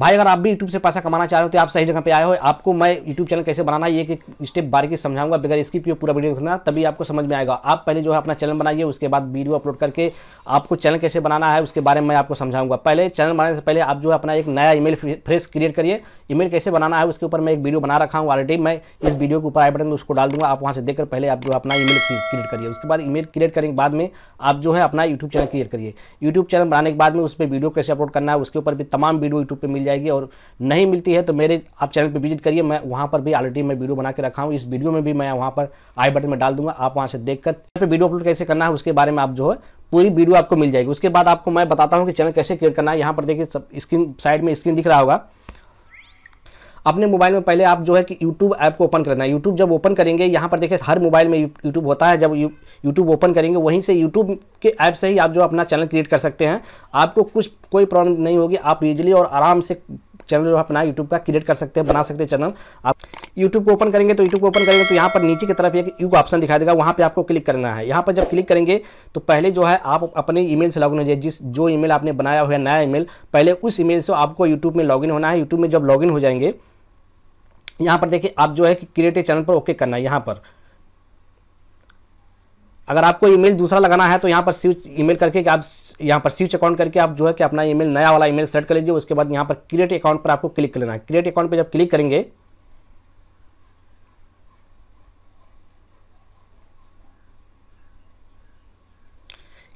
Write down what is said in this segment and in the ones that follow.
भाई अगर आप भी यूट्यूब से पैसा कमाना चाह रहे हो तो आप सही जगह पे आए हो आपको मैं यूट्यूब चैनल कैसे बनाना ये एक स्टेप बारीकी समझाऊंगा बगैर इसकी क्यों पूरा वीडियो देखना तभी आपको समझ में आएगा आप पहले जो है अपना चैनल बनाइए उसके बाद वीडियो अपलोड करके आपको चैनल कैसे बनाना है उसके बारे में मैं आपको समझाऊंगा पहले चैनल बनाने से पहले आप जो है अपना एक नया ईमेल फ्रेश क्रिएट करिए ईमेल कैसे बनाना है उसके ऊपर मैं एक वीडियो बना रखा हूँ ऑलरेडी मैं इस वीडियो के ऊपर आई बटन में उसको डाल दूंगा आप वहाँ से देखकर पहले आप जो अपना ईमेल क्रिएट करिए उसके बाद ईमेल क्रिएट करने के बाद में आप जो है अपना यूट्यूब चैनल क्रिएट करिए यूट्यूब चैनल बनाने के बाद में उस पर वीडियो कैसे अपलोड करना है उसके ऊपर भी तमाम वीडियो यूट्यूब पर मिल मिल जाएगी और नहीं मिलती है तो मेरे आप चैनल पर विजिट करिए मैं वहाँ पर भी ऑलरेडी मैं वीडियो बना के रखा हूँ इस वीडियो में भी मैं वहाँ पर आई बटन में डाल दूंगा आप वहाँ से देख कर वीडियो अपलोड कैसे करना है उसके बारे में आप जो है पूरी वीडियो आपको मिल जाएगी उसके बाद आपको मैं बताता हूँ कि चैनल कैसे क्रिएट करना है यहाँ पर देखिए सब स्क्रीन साइड में स्क्रीन दिख रहा होगा अपने मोबाइल में पहले आप जो है कि यूट्यूब ऐप को ओपन करना है यूट्यूब जब ओपन करेंगे यहाँ पर देखिए हर मोबाइल में यूट्यूब होता है जब यूट्यूब ओपन करेंगे वहीं से यूट्यूब के ऐप से ही आप जो अपना चैनल क्रिएट कर सकते हैं आपको कुछ कोई प्रॉब्लम नहीं होगी आप इजिली और आराम से चैनल जो अपना यूट्यूब का क्रिएट कर सकते हैं बना सकते हैं चैनल आप यूट्यूब को ओपन करेंगे तो यूट्यूब को ओपन करेंगे तो यहाँ पर नीचे की तरफ एक यू का ऑप्शन दिखाई देगा वहाँ पे आपको क्लिक करना है यहाँ पर जब क्लिक करेंगे तो पहले जो है आप अपने ईमेल से लॉगिन हो जाए जिस जो ईमेल आपने बनाया हुआ है नया ईमेल पहले उस ईमेल से आपको यूट्यूब में लॉगिन होना है यूट्यूब में जब लॉगिन हो जाएंगे यहां पर देखिए आप जो है कि ए चैनल पर ओके करना है यहां पर अगर आपको ईमेल दूसरा लगाना है तो यहाँ पर स्विच ईमेल करके कि आप यहाँ पर स्विच अकाउंट करके आप जो है कि अपना ईमेल नया वाला ईमेल सेट कर लीजिए उसके बाद यहाँ पर क्रिएट अकाउंट पर आपको क्लिक कर लेना है क्रिएट अकाउंट पर जब क्लिक करेंगे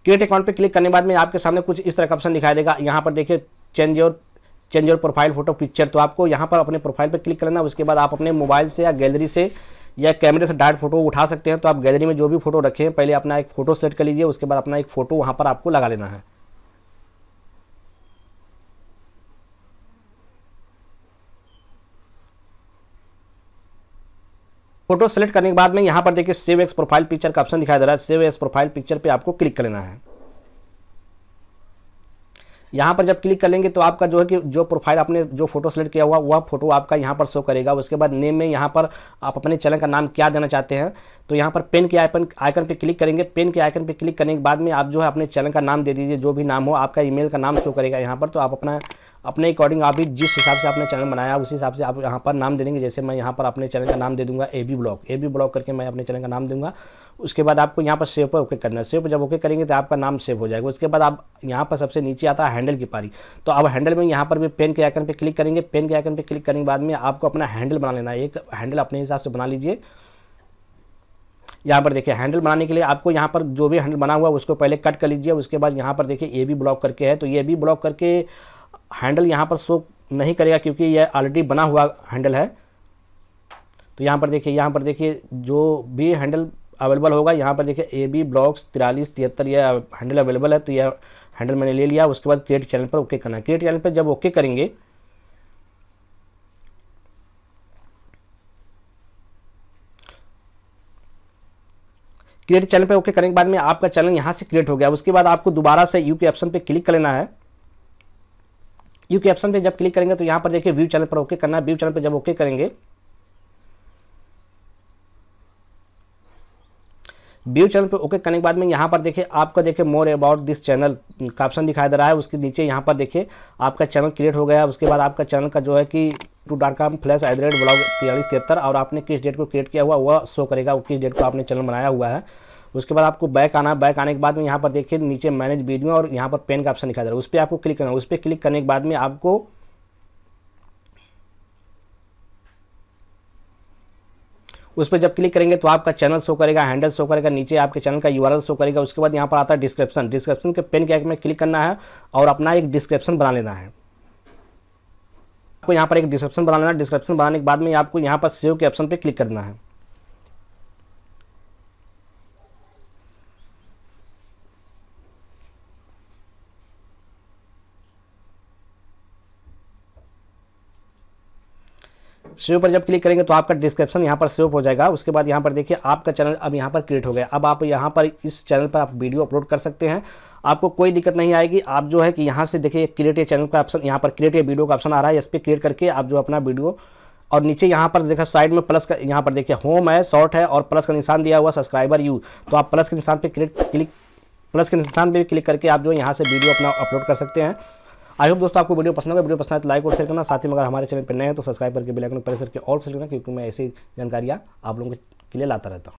क्रिएट अकाउंट पर क्लिक करने बाद में आपके सामने कुछ इस तरह का ऑप्शन दिखाई देगा यहाँ पर देखिए change your change your profile photo picture तो आपको यहाँ पर अपने प्रोफाइल पर क्लिक करना उसके बाद आप अपने मोबाइल से या गैलरी से या कैमरे से डायरेक्ट फोटो उठा सकते हैं तो आप गैलरी में जो भी फोटो रखे हैं पहले अपना एक फ़ोटो सेलेक्ट कर लीजिए उसके बाद अपना एक फ़ोटो वहाँ पर आपको लगा लेना है फोटो सेलेक्ट करने के बाद में यहाँ पर देखिए सेव एक्स प्रोफाइल पिक्चर का ऑप्शन दिखाई दे रहा है सेव एक्स प्रोफाइल पिक्चर पे आपको क्लिक कर लेना है यहाँ पर जब क्लिक करेंगे तो आपका जो है कि जो प्रोफाइल आपने जो फोटो सेलेक्ट किया हुआ वह फोटो आपका यहाँ पर शो करेगा उसके बाद नेम में यहाँ पर आप अपने चैनल का नाम क्या देना चाहते हैं तो यहाँ पर पेन के आइकन आइकन पर क्लिक करेंगे पेन के आइकन पर क्लिक करने के बाद में आप जो है अपने चैनल का नाम दे दीजिए जो भी नाम हो आपका ई का नाम शो करेगा यहाँ पर तो आप अपना अपने अकॉर्डिंग आप भी जिस हिसाब से आपने चैनल बनाया उसी हिसाब से आप यहाँ पर नाम दे देंगे जैसे मैं यहाँ पर अपने चैनल का नाम दे दूंगा A B block A B block करके मैं अपने चैनल का नाम दूंगा उसके बाद आपको यहाँ पर सेव पर ओके करना है सेव पर जब ओके करेंगे तो आपका नाम सेव हो जाएगा उसके बाद आप यहाँ पर सबसे नीचे आता है हैंडल की पारी तो अब हैंडल में यहाँ पर भी पेन के आइकन पर क्लिक करेंगे पेन के आइकन पर क्लिक करने के बाद में आपको अपना हैंडल बना लेना है एक हैंडल अपने हिसाब से बना लीजिए यहाँ पर देखिए हैंडल बनाने के लिए आपको यहाँ पर जो भी हैंडल बना हुआ है उसको पहले कट कर लीजिए उसके बाद यहाँ पर देखिए ए बी ब्लॉक करके है तो ये भी ब्लॉक करके हैंडल यहाँ पर शो नहीं करेगा क्योंकि यह ऑलरेडी बना हुआ हैंडल है तो यहाँ पर देखिए यहाँ पर देखिए जो भी हैंडल अवेलेबल होगा यहाँ पर देखिए ए बी ब्लॉक्स तिरालीस तिहत्तर यह हैंडल अवेलेबल है तो यह हैंडल मैंने ले लिया उसके बाद क्रिएट चैनल पर ओके करना क्रिएट चैनल पर जब ओके करेंगे क्रिएट चैनल पर ओके करने के बाद में आपका चैनल यहां से क्रिएट हो गया उसके बाद आपको दोबारा से यू के ऑप्शन पर क्लिक कर लेना है यू के ऑप्शन पर जब क्लिक करेंगे तो यहां पर देखिए व्यू चैनल पर ओके करना है व्यू चैनल पर जब ओके करेंगे व्यू चैनल पर ओके करने के बाद में यहाँ पर देखिए आपका देखिए मोर अबाउट दिस चैनल का ऑप्शन दिखाई दे रहा है उसके नीचे यहाँ पर देखिए आपका चैनल क्रिएट हो गया उसके बाद आपका चैनल का जो है कि two dot com flash at the rate blog तिरालीस तिहत्तर और आपने किस डेट को क्रिएट किया हुआ वह शो करेगा किस डेट को आपने चैनल बनाया हुआ है उसके बाद आपको बैक आना बैक आने के बाद में यहाँ पर देखिए नीचे मैनेज वीडियो और यहाँ पर पेन का ऑप्शन दिखाई दे रहा है उस पर आपको क्लिक करना उस पर क्लिक करने के बाद में आपको उस पर जब क्लिक करेंगे तो आपका चैनल शो करेगा हैंडल शो करेगा नीचे आपके चैनल का यू शो करेगा उसके बाद यहाँ पर आता है डिस्क्रिप्शन डिस्क्रिप्शन के पेन के आइकन में क्लिक करना है और अपना एक डिस्क्रिप्शन बना लेना है आपको यहाँ पर एक डिस्क्रिप्शन बना लेना डिस्क्रिप्शन बनाने के बाद में आपको यहाँ पर सेव के ऑप्शन पर क्लिक करना है सेव पर जब क्लिक करेंगे तो आपका डिस्क्रिप्शन यहाँ पर सेव हो जाएगा उसके बाद यहाँ पर देखिए आपका चैनल अब यहाँ पर क्रिएट हो गया अब आप यहाँ पर इस चैनल पर आप वीडियो अपलोड कर सकते हैं आपको कोई दिक्कत नहीं आएगी आप जो है कि यहाँ से देखिए क्रिएट ए चैनल का ऑप्शन यहाँ पर क्रिएट ए वीडियो का ऑप्शन आ रहा है इस पर क्रिएट करके आप जो अपना वीडियो और नीचे यहाँ पर देखा साइड में प्लस का यहाँ पर देखिए होम है शॉर्ट है और प्लस का निशान दिया हुआ सब्सक्राइबर यू तो आप प्लस के निशान पर क्रिएट क्लिक प्लस के निशान पर क्लिक करके आप जो यहाँ से वीडियो अपना अपलोड कर सकते हैं आई होप दोस्तों आपको वीडियो पसंद है वीडियो पसंद है तो लाइक और शेयर करना साथ ही अगर हमारे चैनल पर नए हैं तो सब्सक्राइब करके बिल्कुल प्रेस करके और प्रेस करना क्योंकि मैं ऐसी जानकारियाँ आप लोगों के लिए लाता रहता हूँ